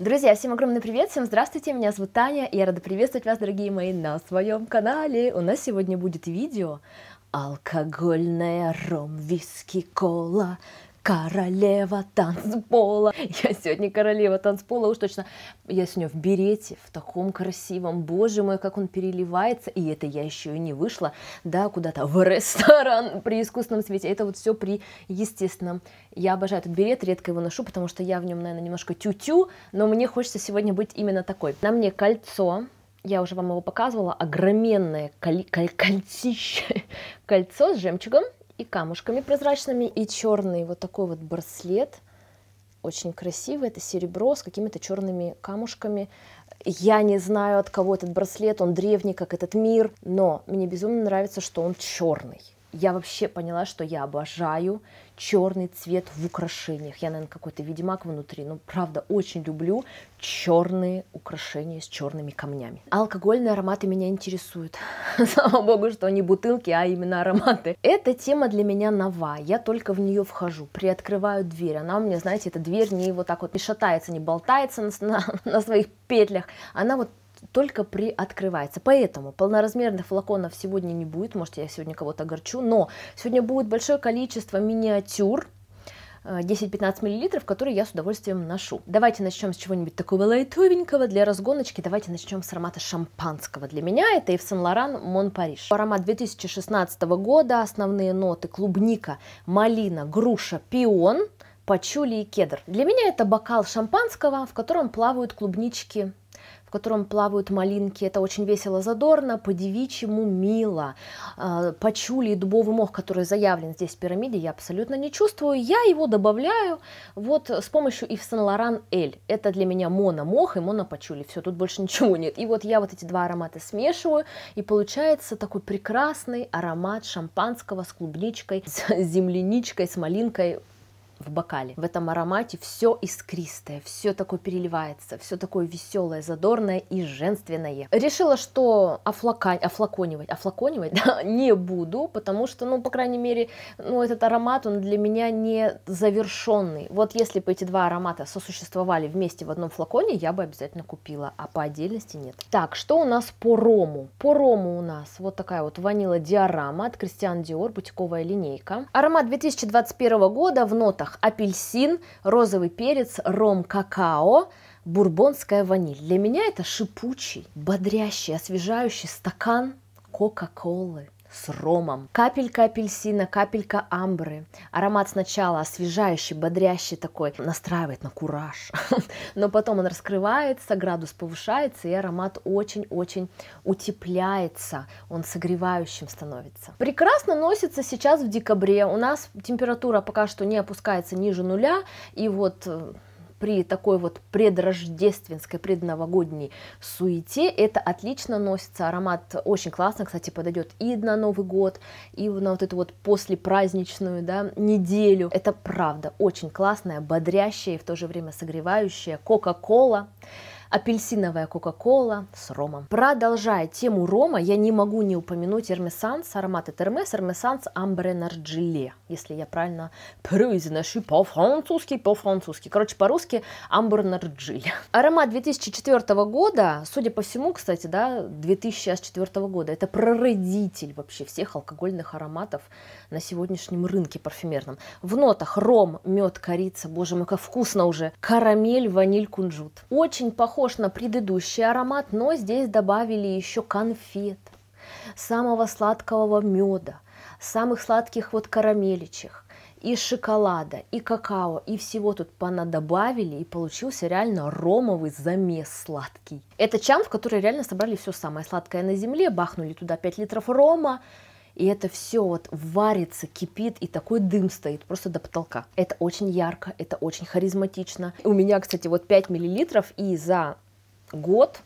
Друзья, всем огромный привет, всем здравствуйте, меня зовут Таня, и я рада приветствовать вас, дорогие мои, на своем канале. У нас сегодня будет видео алкогольная ром, виски, кола, королева танцпола. Я сегодня королева танцпола, уж точно. Я сегодня в берете, в таком красивом. Боже мой, как он переливается. И это я еще и не вышла, да, куда-то в ресторан при искусственном свете. Это вот все при естественном. Я обожаю этот берет, редко его ношу, потому что я в нем, наверное, немножко тю-тю, но мне хочется сегодня быть именно такой. На мне кольцо, я уже вам его показывала, огроменное коль коль кольцище, кольцо с жемчугом, и камушками прозрачными, и черный вот такой вот браслет, очень красивый, это серебро с какими-то черными камушками. Я не знаю, от кого этот браслет, он древний, как этот мир, но мне безумно нравится, что он черный я вообще поняла, что я обожаю черный цвет в украшениях. Я, наверное, какой-то ведьмак внутри, но правда очень люблю черные украшения с черными камнями. Алкогольные ароматы меня интересуют. Слава богу, что не бутылки, а именно ароматы. Эта тема для меня нова. Я только в нее вхожу, приоткрываю дверь. Она у меня, знаете, эта дверь не вот так вот не шатается, не болтается на, на, на своих петлях. Она вот только приоткрывается. Поэтому полноразмерных флаконов сегодня не будет, может я сегодня кого-то огорчу, но сегодня будет большое количество миниатюр, 10-15 э, мл, которые я с удовольствием ношу. Давайте начнем с чего-нибудь такого лайтовенького для разгоночки. Давайте начнем с аромата шампанского. Для меня это Yves Saint Laurent Mon Paris. Аромат 2016 года, основные ноты клубника, малина, груша, пион, пачули и кедр. Для меня это бокал шампанского, в котором плавают клубнички котором плавают малинки. Это очень весело, задорно, по-девичьему мило. А, почули и дубовый мох, который заявлен здесь в пирамиде, я абсолютно не чувствую. Я его добавляю вот с помощью Ив Сен-Лоран Эль. Это для меня мономох и монопачули. Все, тут больше ничего нет. И вот я вот эти два аромата смешиваю, и получается такой прекрасный аромат шампанского с клубничкой, с земляничкой, с малинкой в бокале. В этом аромате все искристое, все такое переливается, все такое веселое, задорное и женственное. Решила, что офлака... офлаконивать, офлаконивать да, не буду, потому что, ну, по крайней мере, ну, этот аромат, он для меня не завершенный. Вот если бы эти два аромата сосуществовали вместе в одном флаконе, я бы обязательно купила, а по отдельности нет. Так, что у нас по рому? По рому у нас вот такая вот ванила диорама от Кристиан Диор, бутиковая линейка. Аромат 2021 года в нотах сортах апельсин, розовый перец, ром, какао, бурбонская ваниль. Для меня это шипучий, бодрящий, освежающий стакан Кока-Колы с ромом. Капелька апельсина, капелька амбры. Аромат сначала освежающий, бодрящий такой, настраивает на кураж. Но потом он раскрывается, градус повышается, и аромат очень-очень утепляется, он согревающим становится. Прекрасно носится сейчас в декабре. У нас температура пока что не опускается ниже нуля, и вот э, при такой вот предрождественской, предновогодней суете это отлично носится, аромат очень классно, кстати, подойдет и на Новый год, и на вот эту вот послепраздничную, да, неделю. Это правда очень классная, бодрящая и в то же время согревающая Кока-Кола апельсиновая кока-кола с ромом. Продолжая тему рома, я не могу не упомянуть Эрмесанс, аромат от Эрмес, Эрмесанс Амбре Нарджеле, если я правильно произношу по-французски, по-французски. Короче, по-русски Амбр Нарджеле. Аромат 2004 года, судя по всему, кстати, да, 2004 года, это прародитель вообще всех алкогольных ароматов на сегодняшнем рынке парфюмерном. В нотах ром, мед, корица, боже мой, как вкусно уже, карамель, ваниль, кунжут. Очень похож похож на предыдущий аромат, но здесь добавили еще конфет, самого сладкого меда, самых сладких вот карамеличек, и шоколада, и какао, и всего тут понадобавили, и получился реально ромовый замес сладкий. Это чан, в который реально собрали все самое сладкое на земле, бахнули туда 5 литров рома, и это все вот варится, кипит, и такой дым стоит просто до потолка. Это очень ярко, это очень харизматично. У меня, кстати, вот 5 миллилитров, и за год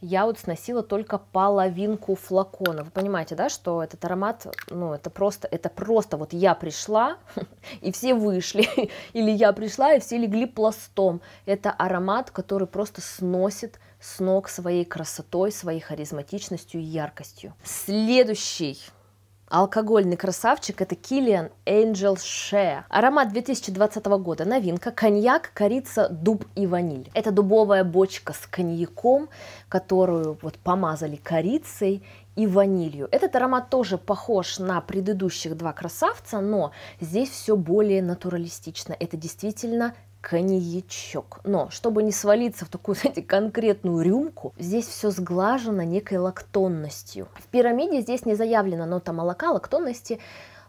я вот сносила только половинку флакона. Вы понимаете, да, что этот аромат, ну, это просто, это просто вот я пришла, и все вышли, или я пришла, и все легли пластом. Это аромат, который просто сносит с ног своей красотой, своей харизматичностью и яркостью. Следующий Алкогольный красавчик – это Kilian Angel Shea. Аромат 2020 года, новинка, коньяк, корица, дуб и ваниль. Это дубовая бочка с коньяком, которую вот помазали корицей и ванилью. Этот аромат тоже похож на предыдущих два красавца, но здесь все более натуралистично. Это действительно коньячок. Но чтобы не свалиться в такую, знаете, конкретную рюмку, здесь все сглажено некой лактонностью. В пирамиде здесь не заявлена нота молока, лактонности,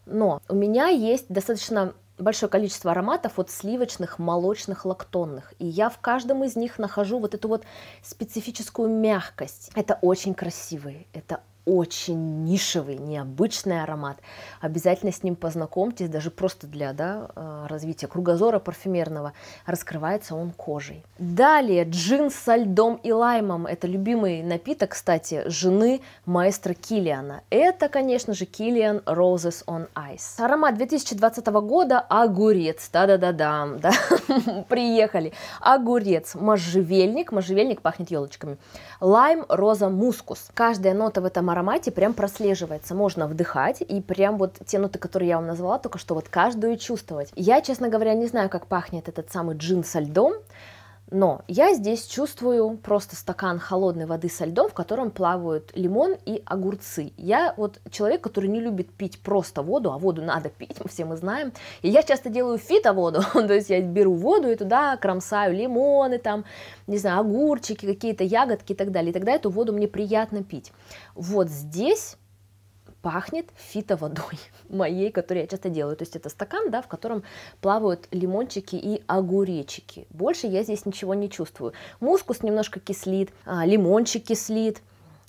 но у меня есть достаточно большое количество ароматов вот сливочных, молочных, лактонных. И я в каждом из них нахожу вот эту вот специфическую мягкость. Это очень красивые, это очень нишевый, необычный аромат. Обязательно с ним познакомьтесь, даже просто для да, э, развития кругозора парфюмерного. Раскрывается он кожей. Далее джин со льдом и лаймом. Это любимый напиток, кстати, жены маэстро Килиана. Это, конечно же, Килиан Roses on Ice. Аромат 2020 года огурец. Да-да-да-дам. Да. Приехали. Огурец, можжевельник. Можжевельник пахнет елочками. Лайм, роза, мускус. Каждая нота в этом аромате аромате прям прослеживается. Можно вдыхать и прям вот те ноты, которые я вам назвала, только что вот каждую чувствовать. Я, честно говоря, не знаю, как пахнет этот самый джин со льдом, но я здесь чувствую просто стакан холодной воды со льдом, в котором плавают лимон и огурцы. Я вот человек, который не любит пить просто воду, а воду надо пить, все мы знаем. И я часто делаю фитоводу, то есть я беру воду и туда кромсаю лимоны, там, не знаю, огурчики, какие-то ягодки и так далее. И тогда эту воду мне приятно пить. Вот здесь пахнет фитоводой моей, которую я часто делаю. То есть это стакан, да, в котором плавают лимончики и огуречики. Больше я здесь ничего не чувствую. Мускус немножко кислит, а, лимончик кислит,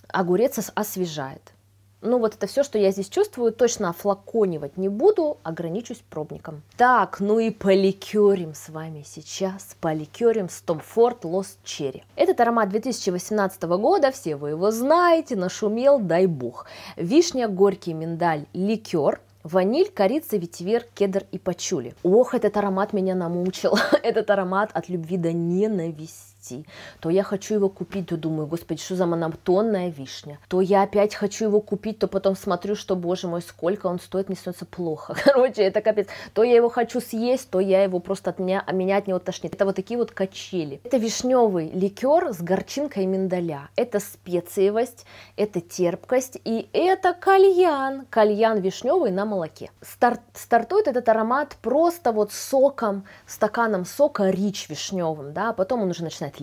огурец освежает ну вот это все, что я здесь чувствую, точно флаконивать не буду, ограничусь пробником. Так, ну и поликерим с вами сейчас, поликерим с Tom Ford Lost Cherry. Этот аромат 2018 года, все вы его знаете, нашумел, дай бог. Вишня, горький миндаль, ликер, ваниль, корица, ветивер, кедр и пачули. Ох, этот аромат меня намучил, этот аромат от любви до ненависти расти, то я хочу его купить, то думаю, господи, что за монотонная вишня, то я опять хочу его купить, то потом смотрю, что, боже мой, сколько он стоит, мне становится плохо, короче, это капец, то я его хочу съесть, то я его просто от меня, а меня от него тошнит, это вот такие вот качели. Это вишневый ликер с горчинкой миндаля, это специевость, это терпкость и это кальян, кальян вишневый на молоке. Старт, стартует этот аромат просто вот соком, стаканом сока рич вишневым, да, а потом он уже начинает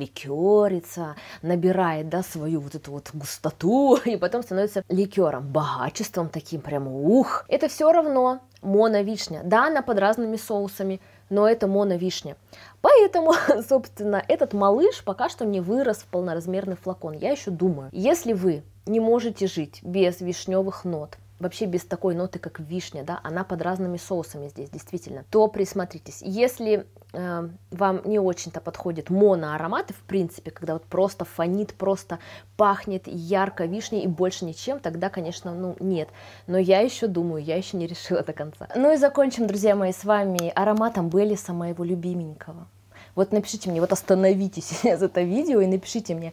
как набирает, да, свою вот эту вот густоту, и потом становится ликером, богачеством таким, прямо ух. Это все равно моновишня. Да, она под разными соусами, но это моновишня. Поэтому, собственно, этот малыш пока что не вырос в полноразмерный флакон. Я еще думаю, если вы не можете жить без вишневых нот, вообще без такой ноты, как вишня, да, она под разными соусами здесь, действительно, то присмотритесь. Если э, вам не очень-то подходят моноароматы, в принципе, когда вот просто фонит, просто пахнет ярко вишней и больше ничем, тогда, конечно, ну, нет. Но я еще думаю, я еще не решила до конца. Ну и закончим, друзья мои, с вами ароматом Беллиса, моего любименького. Вот напишите мне, вот остановитесь за это видео и напишите мне,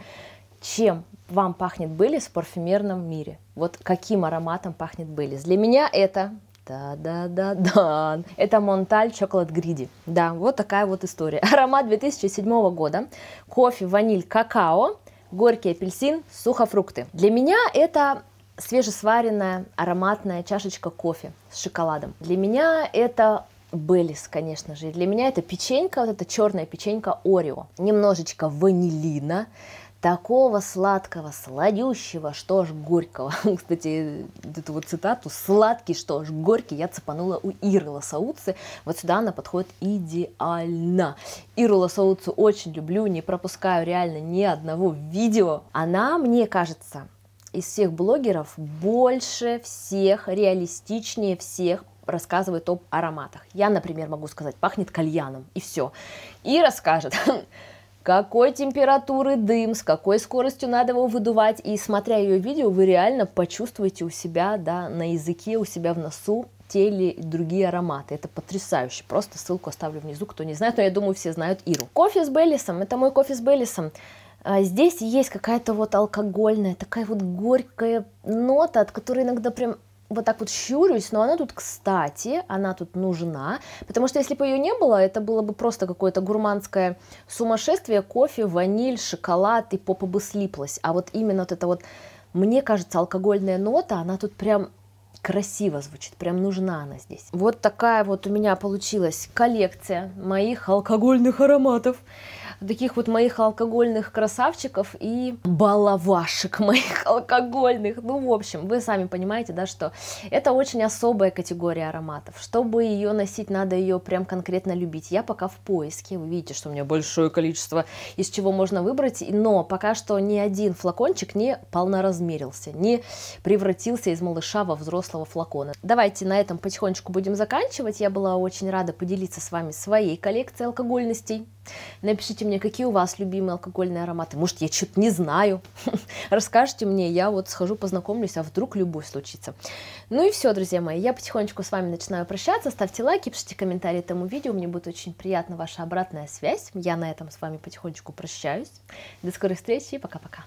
чем вам пахнет Беллис в парфюмерном мире? Вот каким ароматом пахнет Беллис? Для меня это да-да-да-да. Это Монталь Чоколад Гриди. Да, вот такая вот история. Аромат 2007 года. Кофе, ваниль, какао, горький апельсин, сухофрукты. Для меня это свежесваренная ароматная чашечка кофе с шоколадом. Для меня это Беллис, конечно же. Для меня это печенька, вот эта черная печенька Орео. Немножечко ванилина, такого сладкого, сладющего, что ж горького. Кстати, эту вот цитату «сладкий, что ж горький» я цепанула у Ирла Сауцы. Вот сюда она подходит идеально. Ирла Сауцу очень люблю, не пропускаю реально ни одного видео. Она, мне кажется, из всех блогеров больше всех, реалистичнее всех рассказывает об ароматах. Я, например, могу сказать, пахнет кальяном, и все. И расскажет, какой температуры дым, с какой скоростью надо его выдувать. И смотря ее видео, вы реально почувствуете у себя, да, на языке, у себя в носу те или другие ароматы. Это потрясающе. Просто ссылку оставлю внизу, кто не знает, но я думаю, все знают Иру. Кофе с Беллисом. Это мой кофе с Беллисом. А, здесь есть какая-то вот алкогольная, такая вот горькая нота, от которой иногда прям вот так вот щурюсь, но она тут кстати, она тут нужна, потому что если бы ее не было, это было бы просто какое-то гурманское сумасшествие, кофе, ваниль, шоколад, и попа бы слиплась. А вот именно вот эта вот, мне кажется, алкогольная нота, она тут прям красиво звучит, прям нужна она здесь. Вот такая вот у меня получилась коллекция моих алкогольных ароматов таких вот моих алкогольных красавчиков и балавашек моих алкогольных. Ну, в общем, вы сами понимаете, да, что это очень особая категория ароматов. Чтобы ее носить, надо ее прям конкретно любить. Я пока в поиске, вы видите, что у меня большое количество из чего можно выбрать, но пока что ни один флакончик не полноразмерился, не превратился из малыша во взрослого флакона. Давайте на этом потихонечку будем заканчивать. Я была очень рада поделиться с вами своей коллекцией алкогольностей. Напишите мне, какие у вас любимые алкогольные ароматы. Может, я что-то не знаю. Расскажите мне, я вот схожу, познакомлюсь, а вдруг любовь случится. Ну и все, друзья мои, я потихонечку с вами начинаю прощаться. Ставьте лайки, пишите комментарии этому видео. Мне будет очень приятна ваша обратная связь. Я на этом с вами потихонечку прощаюсь. До скорых встреч и пока-пока.